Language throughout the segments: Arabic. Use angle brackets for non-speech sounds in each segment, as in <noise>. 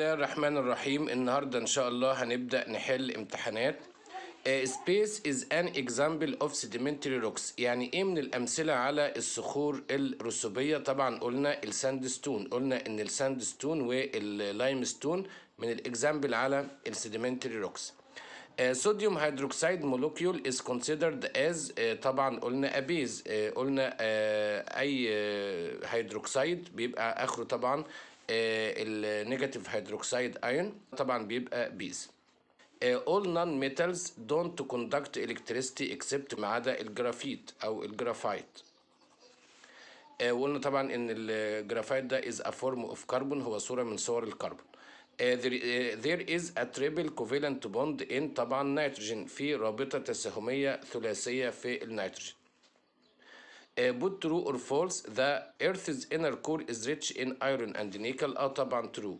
الله الرحمن الرحيم النهارده ان شاء الله هنبدا نحل امتحانات آه، space is an example of sedimentary rocks يعني ايه من الامثله على الصخور الرسوبيه طبعا قلنا الساندستون قلنا ان الساندستون واللايمستون من الاكزامبل على السيدمنتري روكس صوديوم هيدروكسيد مولوكيول از كونسيدرد از طبعا قلنا ابيز آه، قلنا آه، اي هيدروكسيد بيبقى اخره طبعا النيجاتيف هيدروكسيد ايون طبعا بيبقى بيز آه، all non-metals don't conduct electricity except ما عدا الجرافيت او الجرافايت آه، وقلنا طبعا ان الجرافايت ده is a form of carbon هو صورة من صور الكربون آه، there is a triple covalent bond in طبعا نيتروجين في رابطة تساهمية ثلاثية في النيتروجين آه بود true or false the earth's inner core is rich in iron and nickel اه طبعا true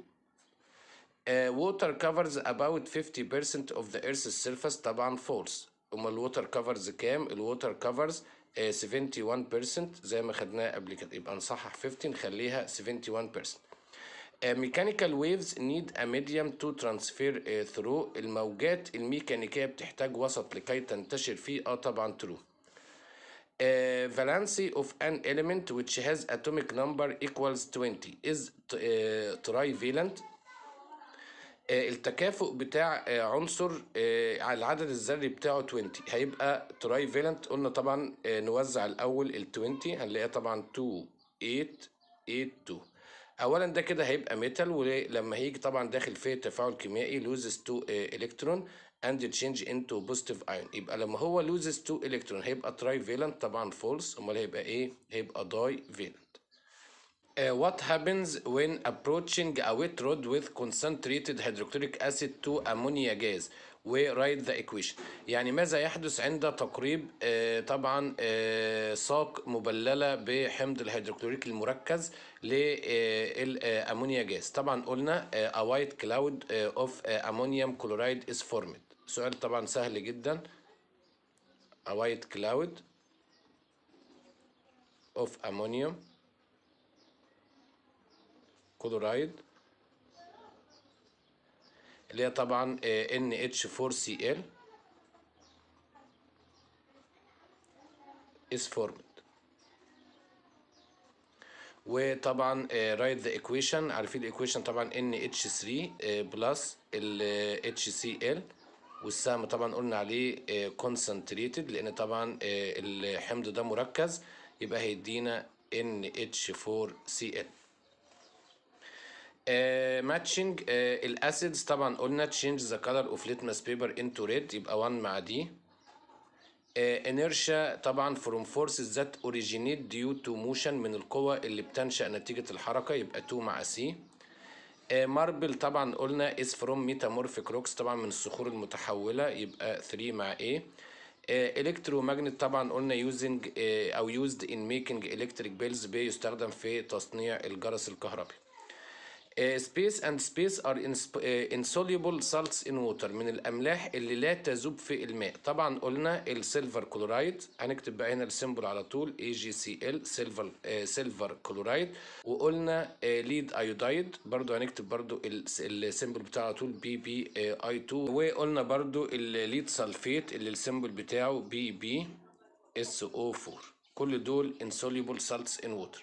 Uh, water covers about 50% of the earth's surface طبعا false امال الووتر كفرز كام الووتر كفرز uh, 71% زي ما خدناها قبل كده يبقى نصحح 15 نخليها 71% ميكانيكال ويفز نيد ا ميديم تو ترانسفير ثرو الموجات الميكانيكيه بتحتاج وسط لكي تنتشر فيه اه طبعا ترو آه، valency of an element which has atomic number equals 20 is uh, trivalent uh, التكافؤ بتاع عنصر على العدد الذري بتاعه 20 هيبقى trivalent قلنا طبعا نوزع الاول ال 20 هنلاقيها طبعا 2 8 8 2 اولا ده كده هيبقى ميتال ولما هيجي طبعا داخل فيه تفاعل كيميائي لوزز 2 الكترون and change into positive ion يبقى لما هو loses two electron هيبقى trivalent طبعا false امال هيبقى ايه هيبقى divalent. Uh, what happens when approaching a wet rod with concentrated hydrochloric acid to ammonia gas we write the equation يعني ماذا يحدث عند تقريب uh, طبعا uh, ساق مبلله بحمض الهيدروكلوريك المركز للامونيا جاز طبعا قلنا a white cloud of ammonium chloride is formed سؤال طبعا سهل جدا a white cloud of ammonium chloride اللي هي طبعا NH4Cl is formed وطبعا write the equation عارفين الايكويشن طبعا NH3 plus HCl والسام طبعا قلنا عليه كونسنتريتد آه، لان طبعا آه، الحمض ده مركز يبقى هيدينا NH4Cl ماتشنج الاسيدز طبعا قلنا تشينج ذا كلر اوف ليتمس بيبر انتو ريد يبقى 1 مع دي انيرشا آه، طبعا فروم فورسز ذات اوريجينيت ديو تو موشن من القوى اللي بتنشا نتيجه الحركه يبقى 2 مع سي آه، ماربل طبعا قلنا از فروم ميتامورفيك روكس طبعا من الصخور المتحوله يبقى 3 مع ايه ماجنت طبعا قلنا يوزنج آه، او يوزد ان ميكنج الكتريك بيلز بيستخدم في تصنيع الجرس الكهربي سبيس اند سبيس ار انسوليبل سالتس ان ووتر من الاملاح اللي لا تذوب في الماء طبعا قلنا السيلفر كلورايد هنكتب بقى هنا السيمبل على طول اي جي سي ال سيلفر سيلفر كلورايد وقلنا ليد uh, ايودايد برضو هنكتب برضو السيمبل بتاعه على طول بي بي اي 2 وقلنا برضو الليد سلفيت اللي السيمبل بتاعه بي بي اس او 4 كل دول insoluble salts in water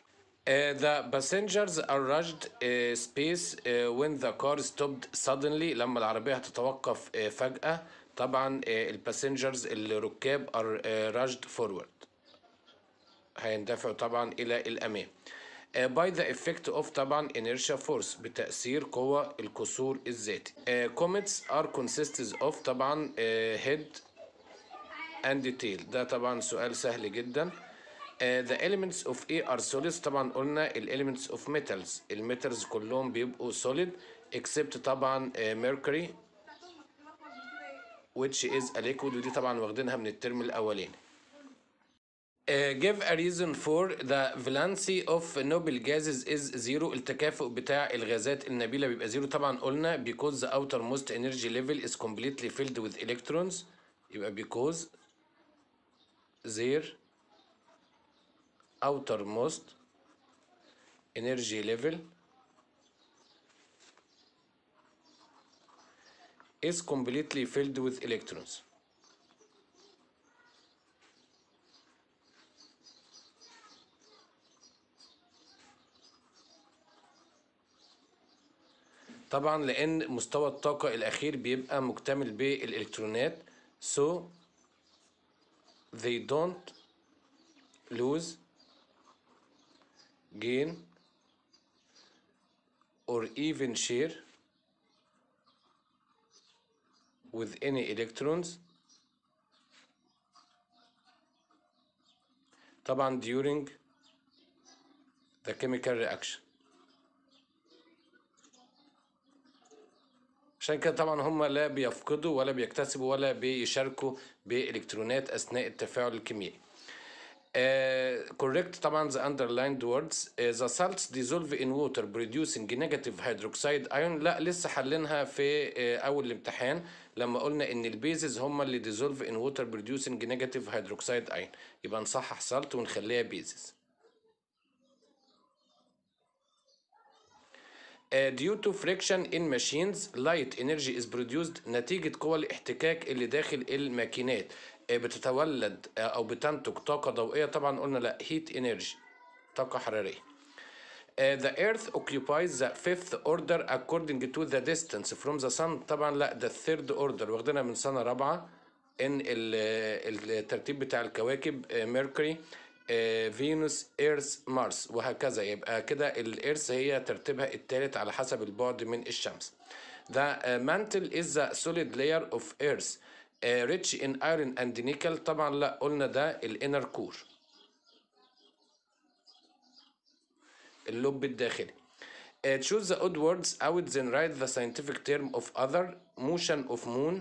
the passengers are rushed uh, space uh, when the car stopped suddenly لما العربية هتتوقف uh, فجأة طبعا uh, الباسنجرز الركاب are uh, rushed forward هيندفعوا طبعا إلى الأمام uh, by the effect of طبعا inertia force بتأثير قوة الكسور الذاتي uh, comets are consists of طبعا uh, head and tail ده طبعا سؤال سهل جدا ذا elements of A are سوليدز طبعا قلنا ال elements of metals الميتالز كلهم بيبقوا solid اكسبت طبعا mercury which is a liquid ودي طبعا واخدينها من الترم الاولاني give a reason for the valency of noble gases is zero التكافؤ بتاع الغازات النبيلة بيبقى zero طبعا قلنا because the outermost energy level is completely filled with electrons يبقى because there اوتر موست انرجي ليفل is completely filled with electrons طبعا لان مستوى الطاقه الاخير بيبقى مكتمل بالالكترونات so they don't lose gain or even share with any electrons طبعا during the chemical reaction عشان كده طبعا هم لا بيفقدوا ولا بيكتسبوا ولا بيشاركوا بإلكترونات أثناء التفاعل الكيميائي correct طبعا the underlined words the salts dissolve in water producing negative hydroxide ion لا لسه حلينها في اول الامتحان لما قلنا ان البيزز هم اللي dissolve in water producing negative hydroxide ion يبقى نصحح salt ونخليها bases due to friction in machines light energy is produced نتيجة قوى الاحتكاك اللي داخل الماكينات إيه، بتتولد آه، او بتنتج طاقه ضوئيه طبعا قلنا لا هيت انرجي طاقه حراريه آه، the earth occupies the fifth order according to the distance from the sun طبعا لا ده الثيرد اوردر واخدينها من سنه رابعه ان الترتيب بتاع الكواكب ميركوري فينوس ايرث مارس وهكذا يبقى كده الايرث هي ترتيبها الثالث على حسب البعد من الشمس The آه، mantle is the solid layer of earth ريتش ان ايرون اند نيكل طبعا لا قلنا ده الانر كور اللب الداخلي Uh, choose the odd words out then write the scientific term of other motion of moon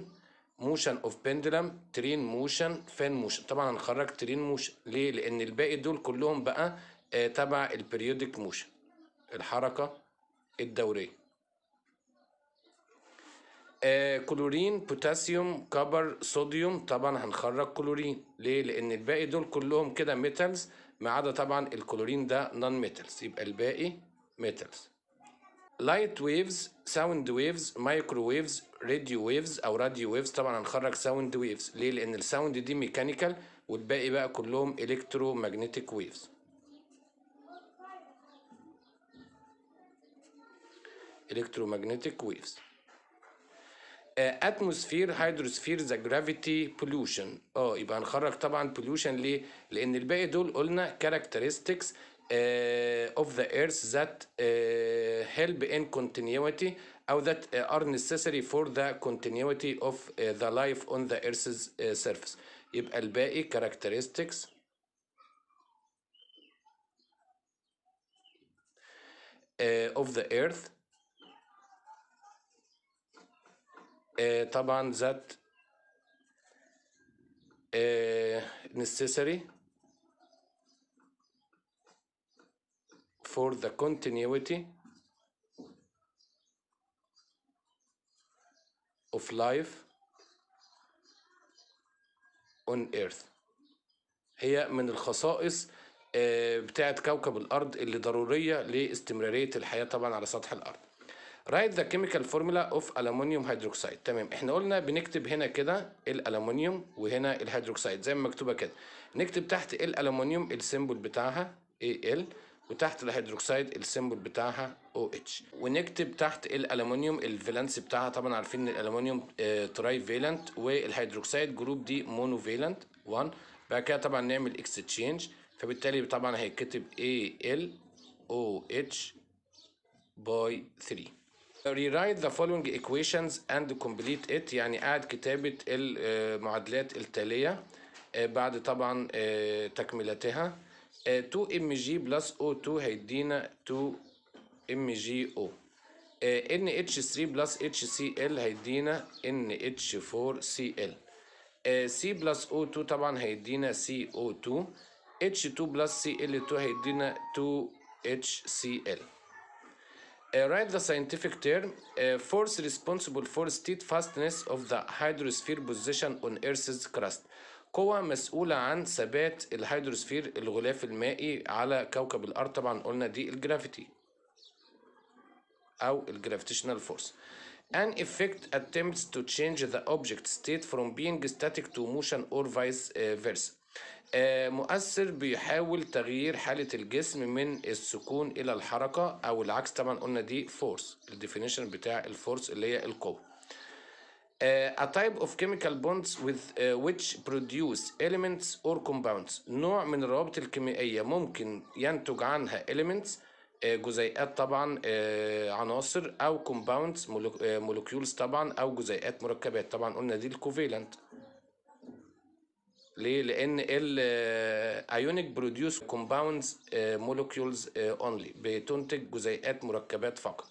motion of pendulum train motion fan motion طبعا هنخرج train motion ليه لان الباقي دول كلهم بقى uh, تبع البريودك موشن الحركه الدوريه آه، كلورين بوتاسيوم كبر صوديوم طبعا هنخرج كلورين ليه لان الباقي دول كلهم كده ميتالز ما عدا طبعا الكلورين ده نون ميتالز يبقى الباقي ميتالز لايت ويفز ساوند ويفز مايكرو ويفز راديو ويفز او راديو ويفز طبعا هنخرج ساوند ويفز ليه لان الساوند دي ميكانيكال والباقي بقى كلهم الكترو ماجنتيك ويفز الكترو ماجنتيك ويفز اتموسفير هيدروسفير ذا جرافيتي بولوشن اه يبقى هنخرج طبعا بولوشن ليه؟ لان الباقي دول قلنا كاركترستكس اوف ذا ايرث ذات هيلب ان كونتينيوتي او ذات ار نيسيسري فور ذا كونتينيوتي اوف ذا لايف اون ذا ايرث سيرفيس يبقى الباقي كاركترستكس of the earth آه، آه، طبعا ذات آه، necessary for the continuity of life on earth هي من الخصائص آه، بتاعت كوكب الأرض اللي ضرورية لاستمرارية الحياة طبعا على سطح الأرض write the chemical formula of aluminum hydroxide تمام احنا قلنا بنكتب هنا كده الالومنيوم وهنا الهيدروكسيد زي ما مكتوبه كده نكتب تحت الالومنيوم السيمبل بتاعها AL وتحت الهيدروكسيد السيمبل بتاعها OH ونكتب تحت الالومنيوم الفالنس بتاعها طبعا عارفين ان الالومنيوم تراي آه، فالنت والهيدروكسيد جروب دي مونو فالنت 1 بعد كده طبعا نعمل اكستشينج فبالتالي طبعا هيتكتب AL OH باي 3 rewrite the following equations and complete it يعني قاعد كتابة المعادلات التالية بعد طبعا تكملتها 2 mg plus O2 هيدينا 2 mgO NH3 plus HCl هيدينا NH4Cl C plus O2 طبعا هيدينا CO2 H2 plus Cl2 هيدينا 2HCl Uh, write the scientific term uh, force responsible for steadfastness of the hydrosphere position on Earth's crust قوة مسؤولة عن ثبات الهيدروسفير الغلاف المائي على كوكب الأرض طبعا قلنا دي الجرافيتي أو الجرافيتيشنال فورس An effect attempts to change the object state from being static to motion or vice versa آه، مؤثر بيحاول تغيير حالة الجسم من السكون إلى الحركة أو العكس طبعا قلنا دي فورس الديفينيشن بتاع الفورس اللي هي القوة آه، a type of chemical bonds with آه، which produce elements or compounds نوع من الروابط الكيميائية ممكن ينتج عنها elements جزيئات طبعا عناصر أو compounds molecules طبعا أو جزيئات مركبات طبعا قلنا دي الكوفيلنت ليه؟ لان ايونيك بروديوس كومباوندز مولكيولز اونلي بتنتج جزيئات مركبات فقط.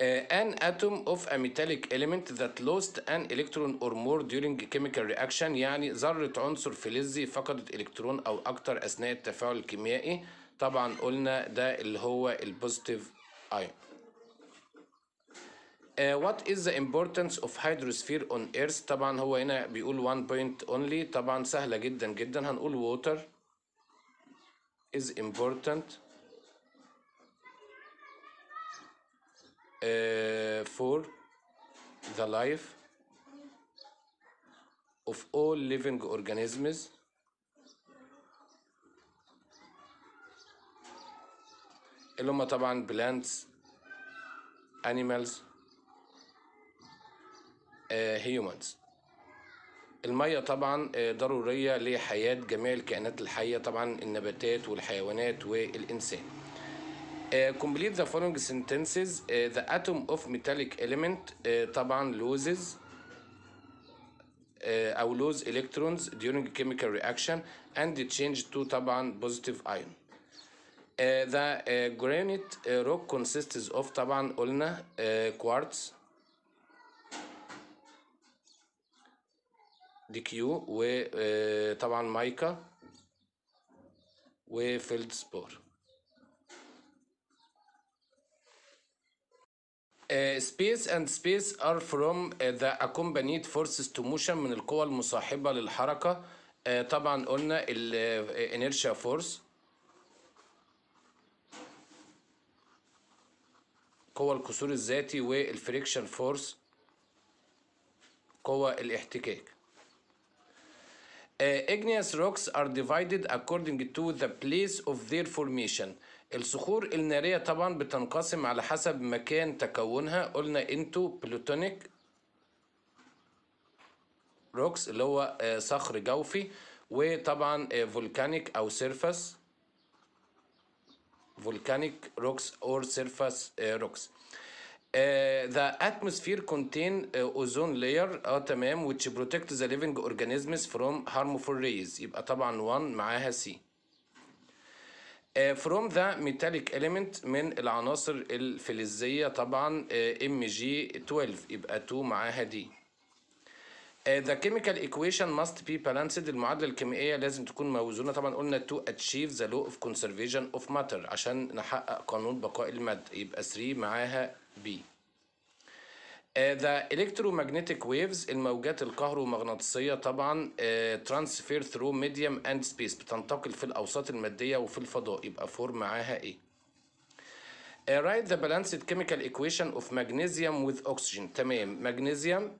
آه، an atom of a metallic element that lost an electron or more during chemical reaction يعني ذرة عنصر فلزي فقدت إلكترون أو أكتر أثناء التفاعل الكيميائي طبعا قلنا ده اللي هو البوزيتيف أيون Uh, what is the importance of hydrosphere on earth طبعا هو هنا بيقول one point only طبعا سهلة جدا جدا هنقول water is important uh, for the life of all living organisms اللي هما طبعا plants animals هيومنز المية طبعا ضرورية لحياة جميع الكائنات الحية طبعا النباتات والحيوانات والإنسان complete the following sentences the atom of metallic element طبعا loses أو lose electrons during chemical reaction and change to طبعا positive ion the granite rock consists of طبعا قلنا quartz دي كيو وطبعا آه، مايكا وفيلد سبور Uh, space and space are from uh, the accompanied forces to motion من القوى المصاحبة للحركة uh, طبعا قلنا ال inertia force قوى الكسور الذاتي والفريكشن فورس قوى الاحتكاك igneous rocks are divided according to the place of their formation الصخور النارية طبعا بتنقسم على حسب مكان تكونها قلنا into plutonic rocks اللي هو صخر جوفي وطبعا volcanic أو surface volcanic rocks or surface rocks ذا اتموسفير كونتين اوزون لاير اه تمام which protect the living organisms from harmful rays يبقى طبعا 1 معاها سي uh, آه، from the metallic element من العناصر الفلزيه طبعا ام uh, جي 12 يبقى 2 معاها دي The chemical equation must be balanced المعادله الكيميائيه لازم تكون موزونه طبعا قلنا to achieve the law of conservation of matter عشان نحقق قانون بقاء الماده يبقى 3 معاها B The electromagnetic waves الموجات الكهرومغناطيسية طبعا transfer through medium and space بتنتقل في الأوساط المادية وفي الفضاء يبقى 4 معاها A write the balanced chemical equation of magnesium with oxygen تمام magnesium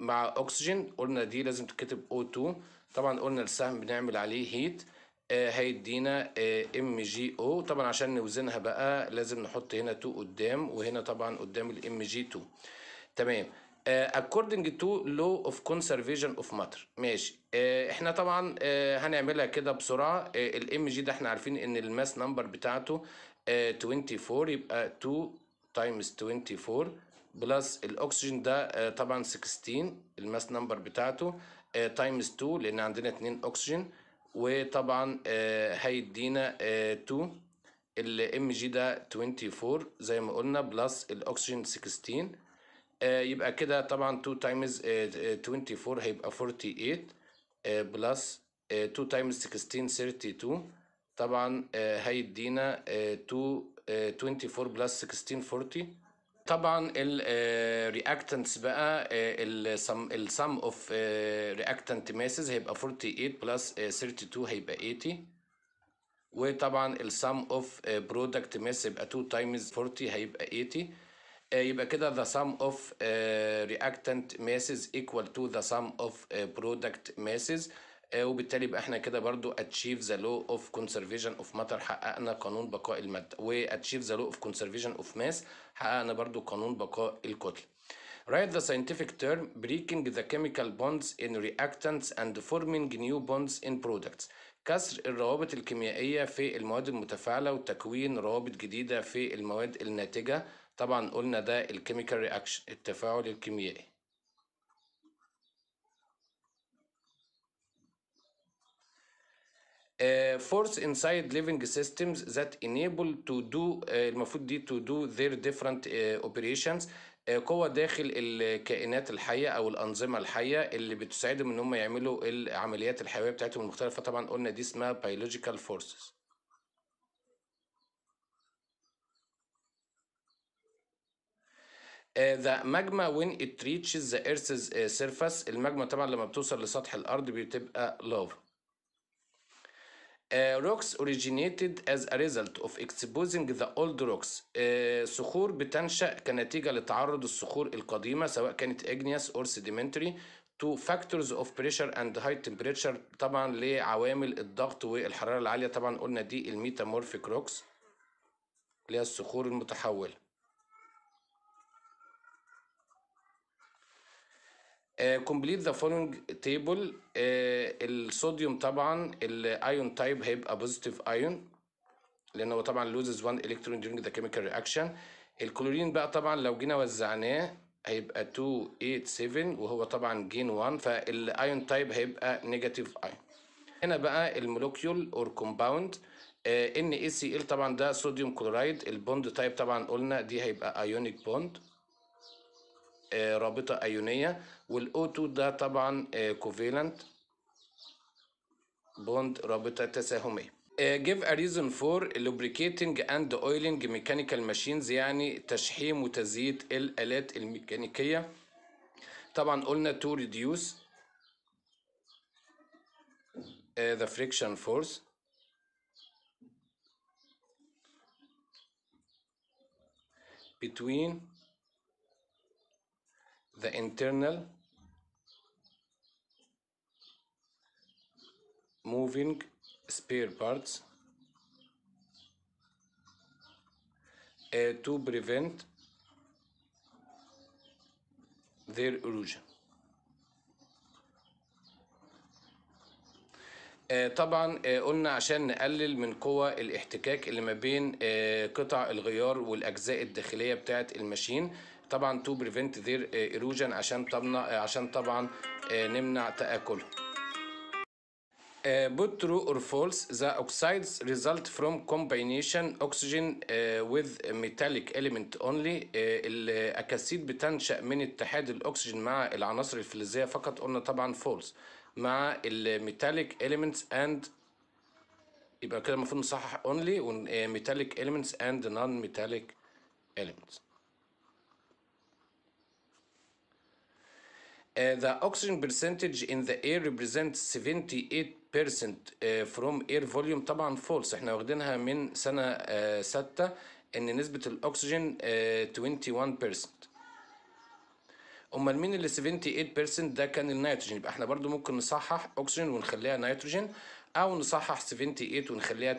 مع اكسجين قلنا دي لازم تتكتب O2 طبعا قلنا السهم بنعمل عليه هيت آه، هيدينا ام جي او طبعا عشان نوزنها بقى لازم نحط هنا 2 قدام وهنا طبعا قدام الام جي 2 تمام آه، according to law of conservation of matter ماشي آه، احنا طبعا هنعملها كده بسرعه الام جي ده احنا عارفين ان الماس نمبر بتاعته 24 يبقى 2 تايمز 24 بلس الاكسجين ده آه، طبعا 16 الماس نمبر بتاعته تايمز آه، 2 لان عندنا 2 اكسجين وطبعا هيدينا آه، 2 الام جي ده 24 زي ما قلنا بلس الاكسجين 16 يبقى كده طبعا 2 تايمز 24 هيبقى 48 بلس 2 تايمز 16 32 طبعا هيدينا 2 24 بلس 16 40 طبعا الرياكتنتس آه، بقى السم السم اوف رياكتنت ماسز هيبقى 48 بلس 32 هيبقى 80 وطبعا السم اوف برودكت ماس يبقى 2 تايمز 40 هيبقى 80 آه، يبقى كده the sum of uh, reactant masses equal to the sum of uh, product masses آه، وبالتالي يبقى احنا كده برضو اتشيف ذا لو اوف كونسرفيشن اوف ماتر حققنا قانون بقاء الماده واتشيف ذا لو اوف كونسرفيشن اوف ماس حققنا برضو قانون بقاء الكتله Write the scientific term breaking the chemical bonds in reactants and forming new bonds in products. كسر الروابط الكيميائية في المواد المتفاعلة وتكوين روابط جديدة في المواد الناتجة طبعا قلنا ده الكيميكال رياكشن التفاعل الكيميائي فورس آه، force inside living systems that enable to do آه، المفروض دي to do their different اوبريشنز آه، operations قوة داخل الكائنات الحية أو الأنظمة الحية اللي بتساعدهم إن هم يعملوا العمليات الحيوية بتاعتهم المختلفة طبعا قلنا دي اسمها biological forces ذا ماجما وين ات ريتشز ذا ايرثز سيرفاس الماجما طبعا لما بتوصل لسطح الارض بتبقى لافا Uh, rocks originated as a result of exposing the old rocks. Uh, صخور بتنشأ كنتيجة لتعرض الصخور القديمة سواء كانت igneous or sedimentary to factors of pressure and high temperature طبعا لعوامل الضغط والحرارة العالية طبعا قلنا دي الميتامورفيك روكس اللي هي الصخور المتحولة. كومبليت ذا فولوينج تيبل الصوديوم طبعا الايون تايب هيبقى بوزيتيف ايون لان هو طبعا لوزز 1 الكترون during ذا كيميكال رياكشن الكلورين بقى طبعا لو جينا وزعناه هيبقى 287 وهو طبعا جين 1 فالايون تايب هيبقى نيجاتيف ايون هنا بقى المولوكيول اور كومباوند ان اي سي ال طبعا ده صوديوم كلورايد البوند تايب طبعا قلنا دي هيبقى ايونيك آه، بوند رابطه ايونيه والاوتو ده طبعا كوفيلنت بوند رابطة تساهمية give a reason for lubricating and oiling mechanical machines يعني تشحيم وتزييت الآلات الميكانيكية طبعا قلنا to reduce the friction force between the internal moving spare parts uh, to prevent their erosion آه، طبعا آه، قلنا عشان نقلل من قوة الاحتكاك اللي ما بين آه، قطع الغيار والأجزاء الداخلية بتاعة الماشين طبعا تو بريفنت ذير ايروجن عشان طبعا عشان طبعا نمنع تآكلهم بترو اور فولس ذا اوكسايدز ريزلت فروم كومباينيشن اوكسجين وذ ميتاليك اليمنت اونلي الاكاسيد بتنشا من اتحاد الاكسجين مع العناصر الفلزيه فقط قلنا طبعا فولس مع الميتاليك اليمنتس اند يبقى كده المفروض نصحح اونلي ميتاليك اليمنتس اند نون ميتاليك اليمنتس Uh, the oxygen percentage in the air represents 78% uh, from air volume طبعا false احنا واخدينها من سنة uh, ستة ان نسبة الاكسجين 21% uh, امال مين اللي 78% ده كان النيتروجين يبقى احنا برضو ممكن نصحح اكسجين ونخليها نيتروجين او نصحح 78 ونخليها 21%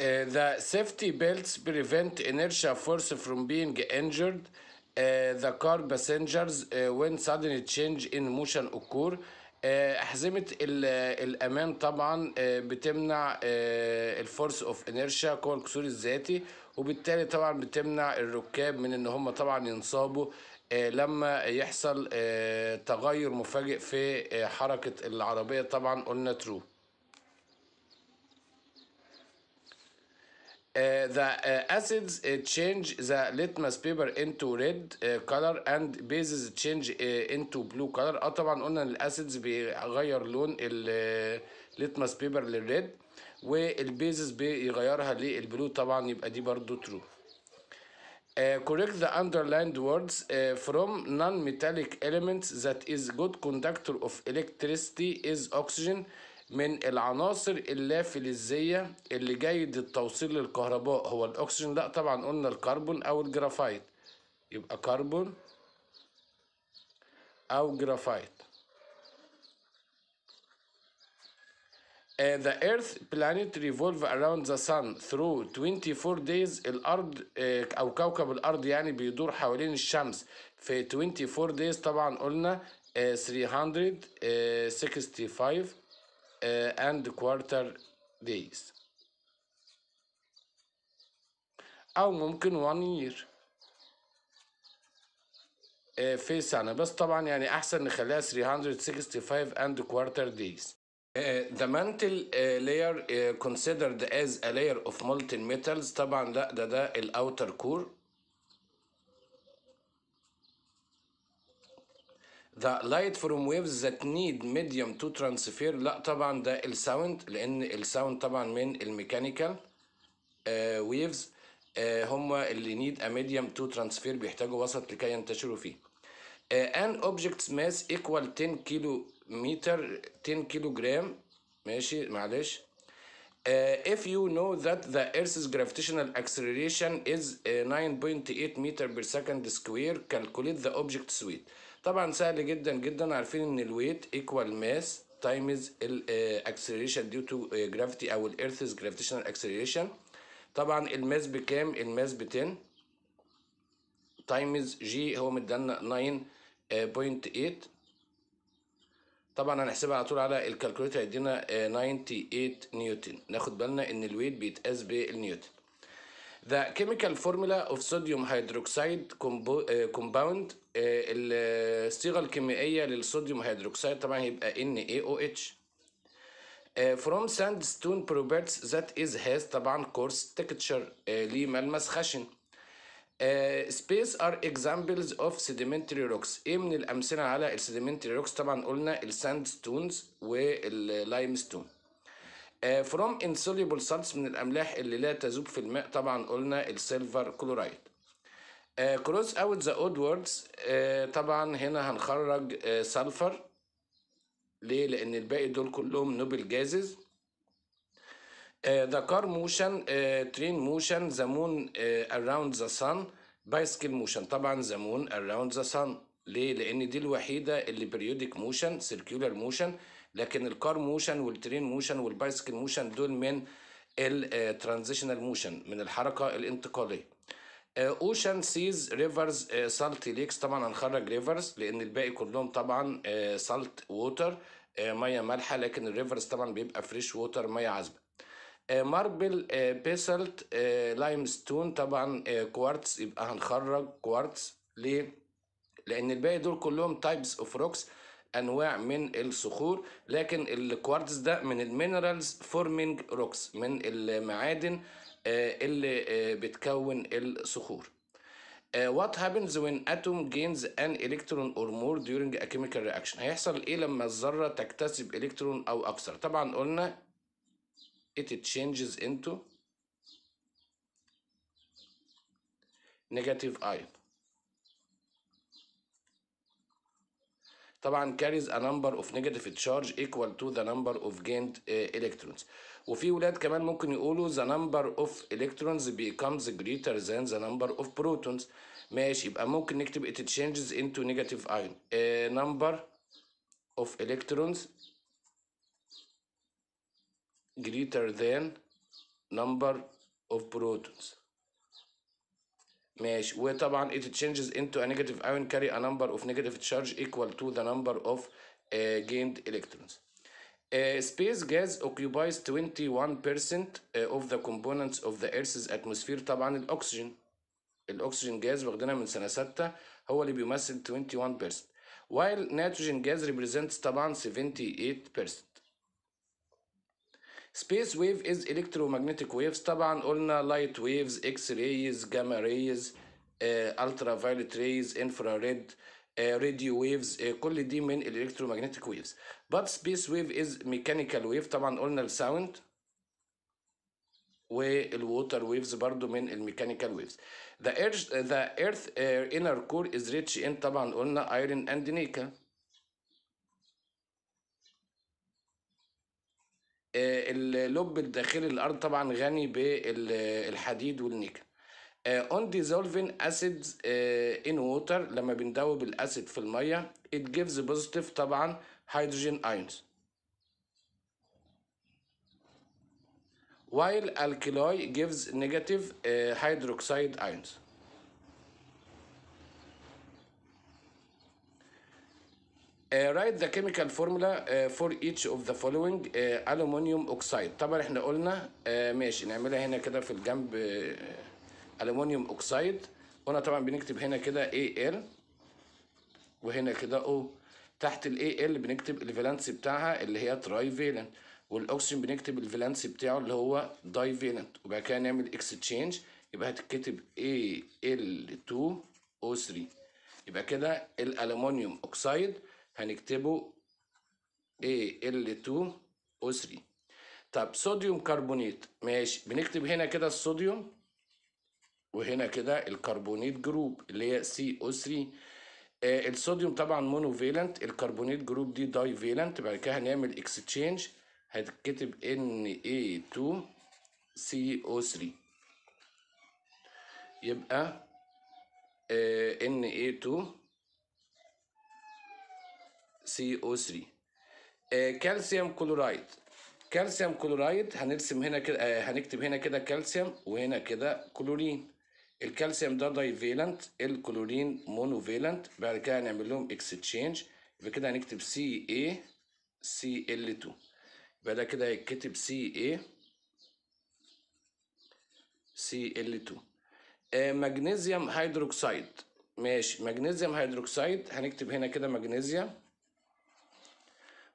Uh, the safety belts prevent inertia force from being injured uh, ذا كار باسنجرز وين sudden تشينج ان موشن occur آه، أحزمة الأمان طبعا آه، بتمنع الفورس اوف انيرشيا قوة الكسور الذاتي وبالتالي طبعا بتمنع الركاب من ان هم طبعا ينصابوا آه، لما يحصل تغير مفاجئ في حركة العربية طبعا قلنا ترو Uh, the uh, acids uh, change the litmus paper into red uh, color and bases change into blue color اه طبعا قلنا ان الاسيدز بيغير لون الليتمس بيبر للريد والبيزز بيغيرها للبلو طبعا يبقى دي برضو ترو Uh, correct the underlined words uh, from non-metallic elements that is good conductor of electricity is oxygen من العناصر اللافلزية اللي جيد التوصيل للكهرباء هو الأكسجين لا طبعا قلنا الكربون أو الجرافايت يبقى كربون أو جرافايت the Earth planet revolve around the sun through 24 days الأرض آه، أو كوكب الأرض يعني بيدور حوالين الشمس في 24 days طبعا قلنا 365 آه، and quarter days أو ممكن one year في سنة بس طبعا يعني أحسن نخليها 365 and quarter days Uh, the mantle uh, layer uh, considered as a layer of molten metals طبعا ده ده ده الاوتر كور ذا لايت فروم ويفز ذات نيد ميديوم تو ترانسفير لا طبعا ده الساوند لان الساوند طبعا من الميكانيكال ويفز آه، آه، هم اللي نيد ا ميديوم تو ترانسفير بيحتاجوا وسط لكي ينتشروا فيه ان اوبجكتس ماس ايكوال 10 كيلو متر 10 كيلو جرام ماشي معلش Uh, if you know that the Earth's gravitational acceleration is uh, 9.8 meter per second square, calculate the object's weight. طبعا سهل جدا جدا عارفين ان الويت ايكوال ماس تايمز الاكسلريشن ديو تو جرافيتي او الايرثز جرافيتيشنال اكسلريشن طبعا الماس بكام الماس ب 10 تايمز جي هو مدالنا 9.8 آه، طبعا هنحسبها على طول على الكالكوليتر هيدينا 98 آه، نيوتن ناخد بالنا ان الويت بيتقاس بالنيوتن The chemical formula of sodium hydroxide compound الصيغة الكيميائية للصوديوم هيدروكسيد طبعا هيبقى NaOH from sandstone properties that is has طبعا coarse texture ليه ملمس خشن space are examples of sedimentary rocks ايه من الامثله على السediمنتري rocks طبعا قلنا الساندستونز واللايمستون فروم انسوليبل سالتس من الاملاح اللي لا تذوب في الماء طبعا قلنا السيلفر كلورايد كلوز اوت ذا اودوردز طبعا هنا هنخرج سلفر آه، ليه لان الباقي دول كلهم نوبل جازز ذا كار موشن ترين موشن ذا مون اراوند ذا سان بايسكل موشن طبعا ذا مون اراوند ذا سان ليه لان دي الوحيده اللي بيريوديك موشن سيركيولر موشن لكن الكار موشن والترين موشن والبايسكل موشن دول من الترانزيشنال موشن آه, من الحركه الانتقاليه اوشن سيز ريفرز سالتي ليكس طبعا هنخرج ريفرز لان الباقي كلهم طبعا سالت آه، ووتر آه، ميه مالحه لكن الريفرز طبعا بيبقى فريش ووتر ميه عذبه ماربل بيسلت لايم ستون طبعا كوارتز يبقى هنخرج كوارتز ليه لان الباقي دول كلهم تايبس اوف روكس انواع من الصخور لكن الكوارتز ده من المينرالز فورمينج روكس من المعادن آه، اللي آه، بتكون الصخور آه، what happens when atom gains an electron or more during a chemical reaction هيحصل ايه لما الذره تكتسب الكترون او اكثر طبعا قلنا it changes into negative ion طبعا carries a number of negative charge equal to the number of gained uh, electrons وفي ولاد كمان ممكن يقولوا the number of electrons becomes greater than the number of protons ماشي يبقى ممكن نكتب it changes into negative ion uh, number of electrons greater than number of protons ماشي وطبعا it changes into a negative ion carry a number of negative charge equal to the number of uh, gained electrons. Uh, space gas occupies 21% of the components of the Earth's atmosphere طبعا الأكسجين الأكسجين جاز واخدينها من سنة ستة هو اللي بيمثل 21% while nitrogen gas represents طبعا 78% سبيس ويف از الكترومagnetic ويفز طبعا قلنا لايت ويفز اكس ريز جاما ريز الترا فايلت ريز انفرا ريد راديو ويفز كل دي من الالكترومagnetic ويفز but space wave is mechanical wave طبعا قلنا الساوند والووتر ويفز برضو من الميكانيكال ويفز the earth the earth uh, inner core is rich in طبعا قلنا iron and nickel اللب الداخلي للارض طبعا غني بالحديد والنيكل اون dissolving acids in water لما بندوب الاسيد في الميه it gives positive طبعا hydrogen ions while alkali gives negative hydroxide ions write uh, the chemical formula uh, for each of the following uh, aluminium oxide طبعا احنا قلنا ماشي نعملها هنا كده في الجنب aluminium oxide هنا طبعا بنكتب هنا كده AL وهنا كده O تحت ال AL بنكتب الفالنس بتاعها اللي هي تراي والاكسجين بنكتب الفالنس بتاعه اللي هو داي وبعد كده نعمل اكستشينج يبقى هتتكتب AL2O3 يبقى كده الالومنيوم اوكسايد هنكتبه Al2 O3 طب صوديوم كربونيت ماشي بنكتب هنا كده الصوديوم وهنا كده الكربونيت جروب اللي هي CO3 آه الصوديوم طبعا مونوفيلنت الكربونيت جروب دي داي فيلنت بعد كده هنعمل اكستشينج هتكتب Na2CO3 يبقى آه Na2 CO3 كالسيوم كلورايد كالسيوم كلورايد هنرسم هنا كده آه، هنكتب هنا كده كالسيوم وهنا كده كلورين الكالسيوم ده دايفيلنت الكلورين مونوفيلنت بعد كده هنعمل لهم تشينج يبقى كده هنكتب سي اي سي ال 2 يبقى ده كده هيتكتب سي اي سي ال 2 آه مغنيسيوم هيدروكسيد ماشي مغنيسيوم هيدروكسيد هنكتب هنا كده مغنيسيوم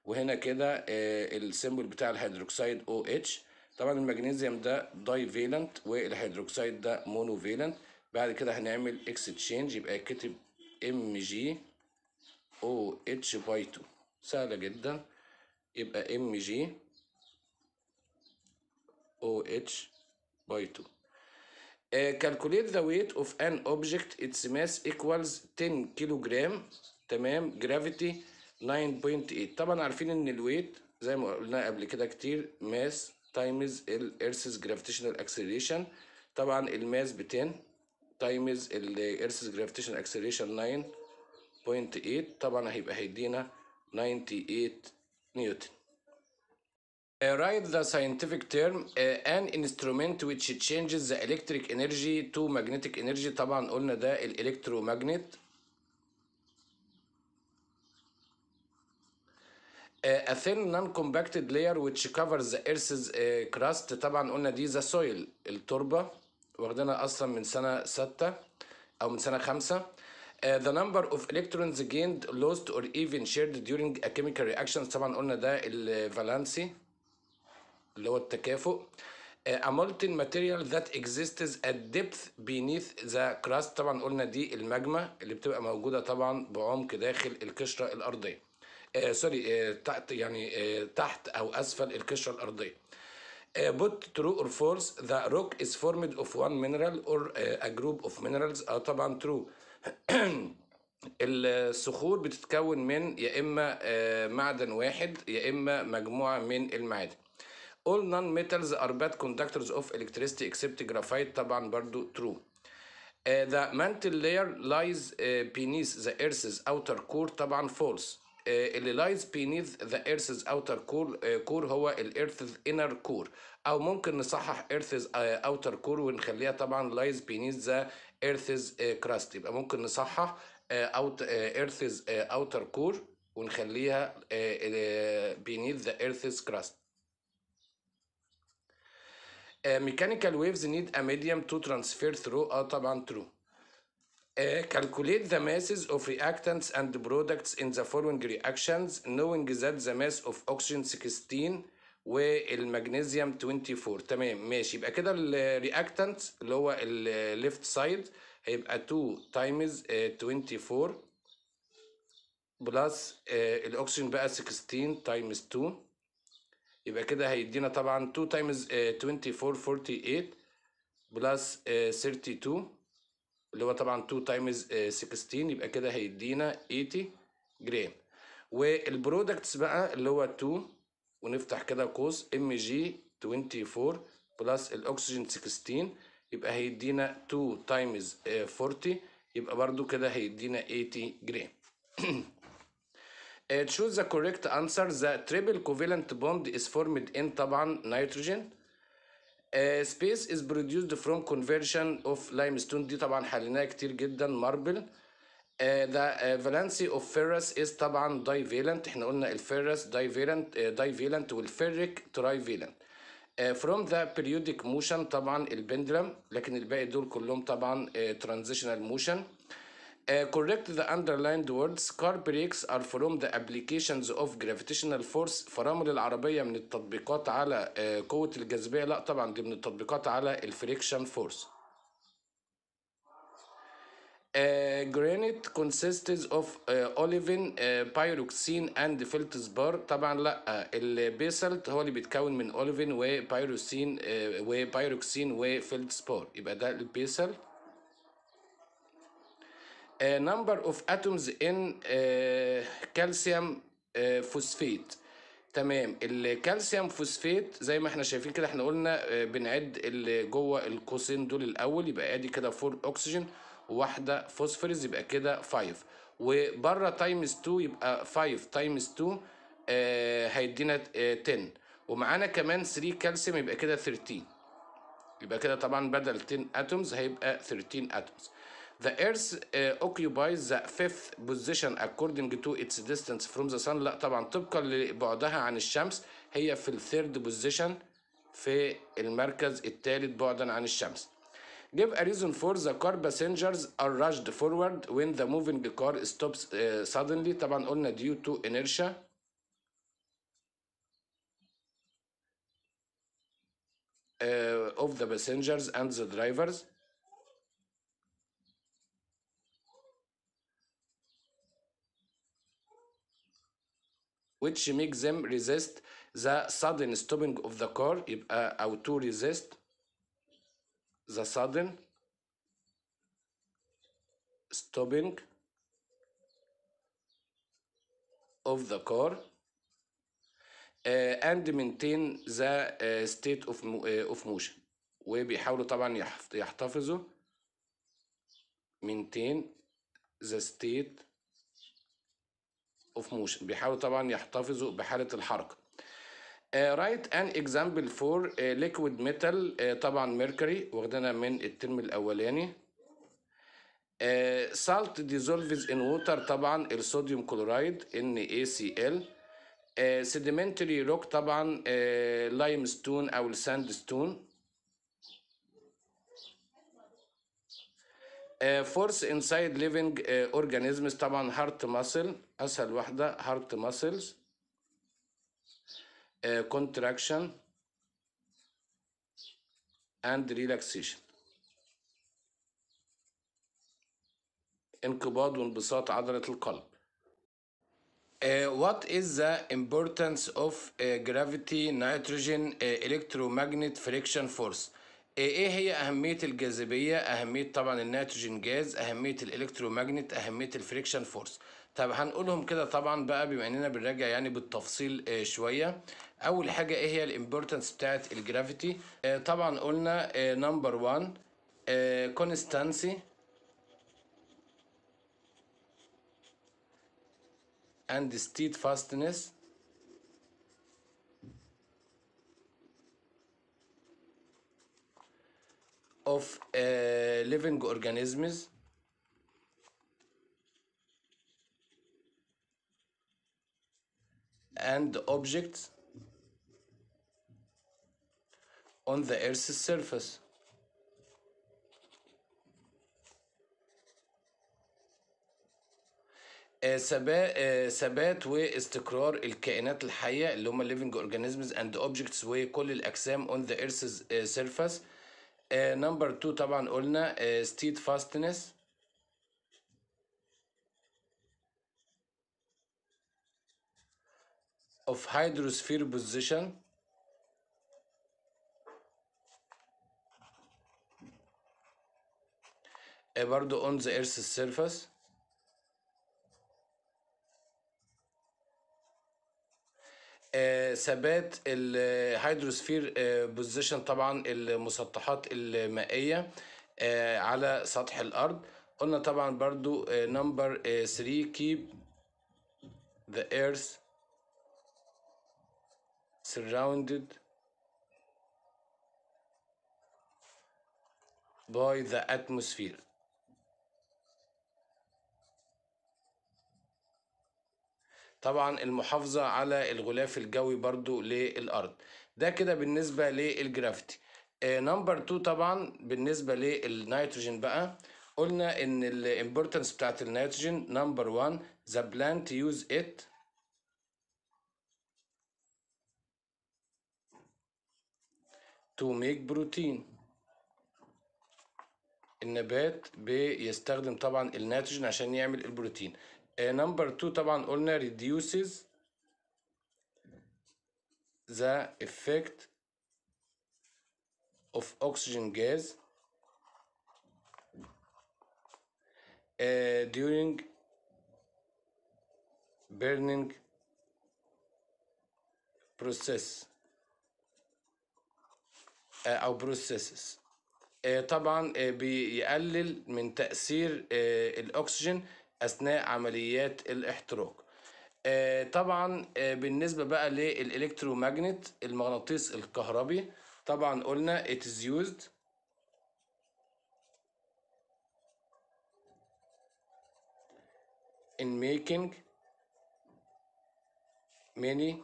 وهنا كده آه، السيمبل بتاع الهيدروكسيد او اتش طبعا المغنيسيوم ده داي فيلنت والهيدروكسيد ده مونو فيلنت بعد كده هنعمل اكستشينج يبقى كتب ام جي او اتش باي 2 سهله جدا يبقى ام جي او اتش باي 2 كالكوليت ذا ويت اوف ان اوبجكت اتس ماس ايكوالز 10 كيلو جرام تمام جرافيتي 9.8 طبعا عارفين ان الويت زي ما قلنا قبل كده كتير ماس تايمز الارثز جرافيتيشنال اكسلريشن طبعا الماس ب 10 تايمز الارثز جرافيتيشنال اكسلريشن 9.8 طبعا هيبقى هيدينا 98 نيوتن Uh, write the scientific term uh, an instrument which changes the electric energy to magnetic energy طبعا قلنا ده الالكترومagnet a thin non-compacted layer which covers the earth's crust طبعا قلنا دي the soil التربة واخدينها أصلا من سنة ستة أو من سنة خمسة the number of electrons gained lost or even shared during a chemical reaction طبعا قلنا ده الفالانسي اللي هو التكافؤ a molten material that exists at depth beneath the crust طبعا قلنا دي الماجما اللي بتبقى موجودة طبعا بعمق داخل القشرة الأرضية سوري تحت يعني تحت او اسفل القشره الارضيه but true or false the rock is formed of one mineral or a group of minerals اه طبعا true الصخور بتتكون من يا اما معدن واحد يا اما مجموعه من المعادن all non-metals are bad conductors of electricity except graphite طبعا برضو true uh, the mantle layer lies uh, beneath the earth's outer core طبعا false آه، اللي لايز بينيث ذا ايرثز اوتر كور كور هو الايرثز انر كور او ممكن نصحح ايرثز اوتر كور ونخليها طبعا لايز بينيث ذا ايرثز كراست يبقى ممكن نصحح اوت ايرثز اوتر كور ونخليها بينيث ذا ايرثز كراست ميكانيكال ويفز نيد ا ميديم تو ترانسفير ثرو اه طبعا ترو Uh, calculate the masses of reactants and products in the following reactions knowing that the mass of oxygen 16 والمغنيسيوم 24 تمام ماشي يبقى كده الريأكتانت اللي هو الليفت سايد هيبقى 2 تايمز 24 بلس الاكسجين بقى 16 تايمز 2 يبقى كده هيدينا طبعا 2 تايمز 24 48 بلس 32 اللي هو طبعا 2 تايمز 16 يبقى كده هيدينا 80 جرام والبرودكتس بقى اللي هو 2 ونفتح كده قوس ام جي 24 بلس الاكسجين 16 يبقى هيدينا 2 تايمز 40 يبقى برده كده هيدينا 80 جرام choose <coughs> the correct answer the triple covalent bond is formed in طبعا nitrogen سبيس از برودوسد فروم كونفرجن اوف لايمستون دي طبعا حليناها كتير جدا ماربل ذا فالنسي اوف فيرس از طبعا داي فيلنت احنا قلنا الفيرس داي فيلنت داي فيلنت والفيريك تراي فيلنت فروم ذا بيريوديك موشن طبعا البندلم لكن الباقي دول كلهم طبعا ترانزيشنال موشن uh, Uh, correct the underlined words car brakes are from the applications of gravitational force فرامل العربية من التطبيقات على uh, قوة الجاذبية لا طبعا دي من التطبيقات على الفريكشن فورس Uh, granite consists of uh, olivine, uh, pyroxene and feldspar طبعا لا البيسلت هو اللي بيتكون من olivine و pyroxene و feldspar يبقى ده البيسلت آه، number of atoms in آه، آه، calcium phosphate تمام الكالسيوم فوسفيت زي ما احنا شايفين كده احنا قلنا بنعد اللي جوه القوسين دول الاول يبقى ادي كده 4 اكسجين وواحده فوسفورس يبقى كده 5 وبره تايمز 2 يبقى 5 تايمز 2 هيدينا 10 ومعانا كمان 3 كالسيوم يبقى كده 13 يبقى كده طبعا بدل 10 اتومز هيبقى 13 اتومز The Earth uh, occupies the fifth position according to its distance from the sun لا طبعا طبقا لبعدها عن الشمس هي في الثيرد بوزيشن في المركز الثالث بعدا عن الشمس. Give a reason for the car passengers are rushed forward when the moving car stops uh, suddenly طبعا قلنا due to inertia uh, of the passengers and the drivers. which makes them resist the sudden stopping of the car how to resist the sudden stopping of the car uh, and maintain the uh, state of, uh, of motion وبيحاولوا طبعا يحتفظوا maintain the state اوف موشن بيحاولوا طبعا يحتفظوا بحاله الحركه رايت ان اكزامبل فور ليكويد ميتال طبعا ميركوري واخدنا من الترم الاولاني سالت ديزولفز ان ووتر طبعا الصوديوم كلورايد NaCl sedimentary روك طبعا لايم uh, ستون او الساند ستون فورس انسايد ليفنج اورجانيزمز طبعا هارت ماسل اسهل واحده هارت ماسلز كونتراكشن اند ريلاكسيشن انقباض وانبساط عضله القلب Uh, what is the importance of uh, gravity nitrogen uh, electromagnet friction force ايه هي اهميه الجاذبيه اهميه طبعا النيتروجين جاز اهميه الالكتروماجنت اهميه الفريكشن فورس طب هنقولهم كده طبعا بقى بما اننا بنراجع يعني بالتفصيل آه شويه اول حاجه ايه هي الامبورتنس بتاعت الجرافيتي آه طبعا قلنا نمبر 1 كونستانسي اند ستيد فاستنس of uh, living organisms and objects on the Earth's surface. ثبات واستقرار الكائنات الحية اللي هما living organisms and objects وكل الأجسام on the earth's uh, surface نمبر 2 طبعا قلنا ستيت فاستنس of hydrosphere position برضو on the earth's surface آه، ثبات الهيدروسفير آه، بوزيشن آه، طبعا المسطحات المائيه على سطح الارض قلنا طبعا برضو نمبر 3 keep the earth surrounded by the atmosphere طبعا المحافظة على الغلاف الجوي برضو للأرض ده كده بالنسبة للجرافيتي آه، نمبر 2 طبعا بالنسبة للنيتروجين بقى قلنا ان الامبورتنس بتاعت النيتروجين نمبر 1 ذا بلانت يوز ات to make protein النبات بيستخدم طبعا النيتروجين عشان يعمل البروتين number 2 طبعا قلنا reduces the effect of oxygen gas uh, during burning process uh, او processes uh, طبعا بيقلل من تأثير الأكسجين اثناء عمليات الاحتراق آه، طبعا آه، بالنسبه بقى للالكترو ماجنت المغناطيس الكهربي طبعا قلنا it is used in making many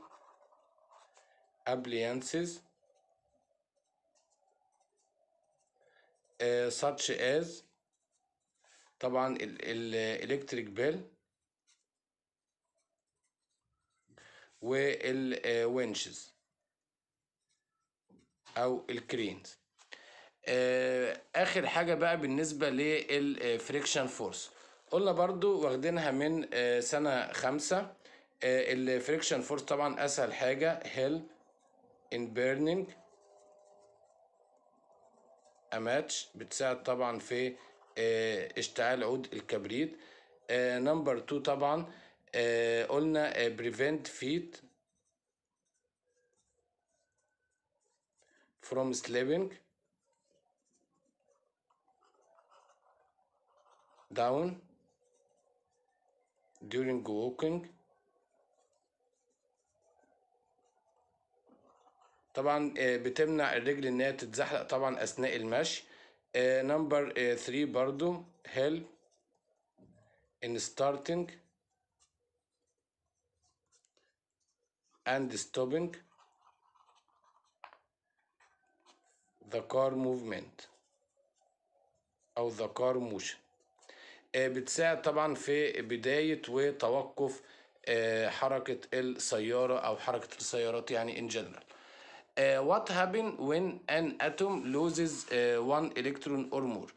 appliances uh, such as طبعا الالكتريك بيل والونشز او الكرينز آه، اخر حاجه بقى بالنسبه للفريكشن فورس قلنا برضو واخدينها من آه، سنه خمسة آه، الفريكشن فورس طبعا اسهل حاجه هيل ان بيرنينج اماتش بتساعد طبعا في آه، اشتعال عود الكبريت آه، نمبر 2 طبعا آه، قلنا prevent feet from slipping down during walking طبعا بتمنع الرجل انها تتزحلق طبعا اثناء المشي نمبر آه، 3 آه، برضو help ان ستارتنج اند ستوبنج ذا كار موفمنت او ذا كار موشن بتساعد طبعا في بداية وتوقف آه، حركة السيارة او حركة السيارات يعني in general what happens when an atom loses uh, one electron or more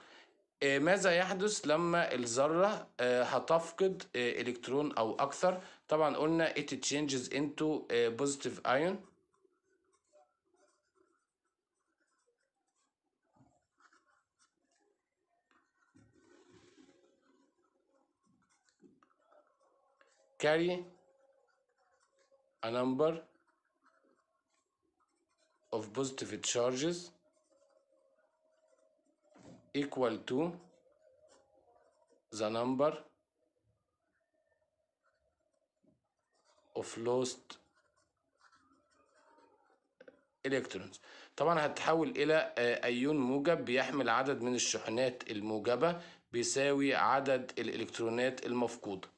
uh, ماذا يحدث لما الذرة uh, هتفقد uh, إلكترون أو أكثر طبعا قلنا it changes into uh, positive ion carry a number of positive charges equal to the number of lost electrons طبعا هتحول الى آه، ايون موجب بيحمل عدد من الشحنات الموجبه بيساوي عدد الالكترونات المفقوده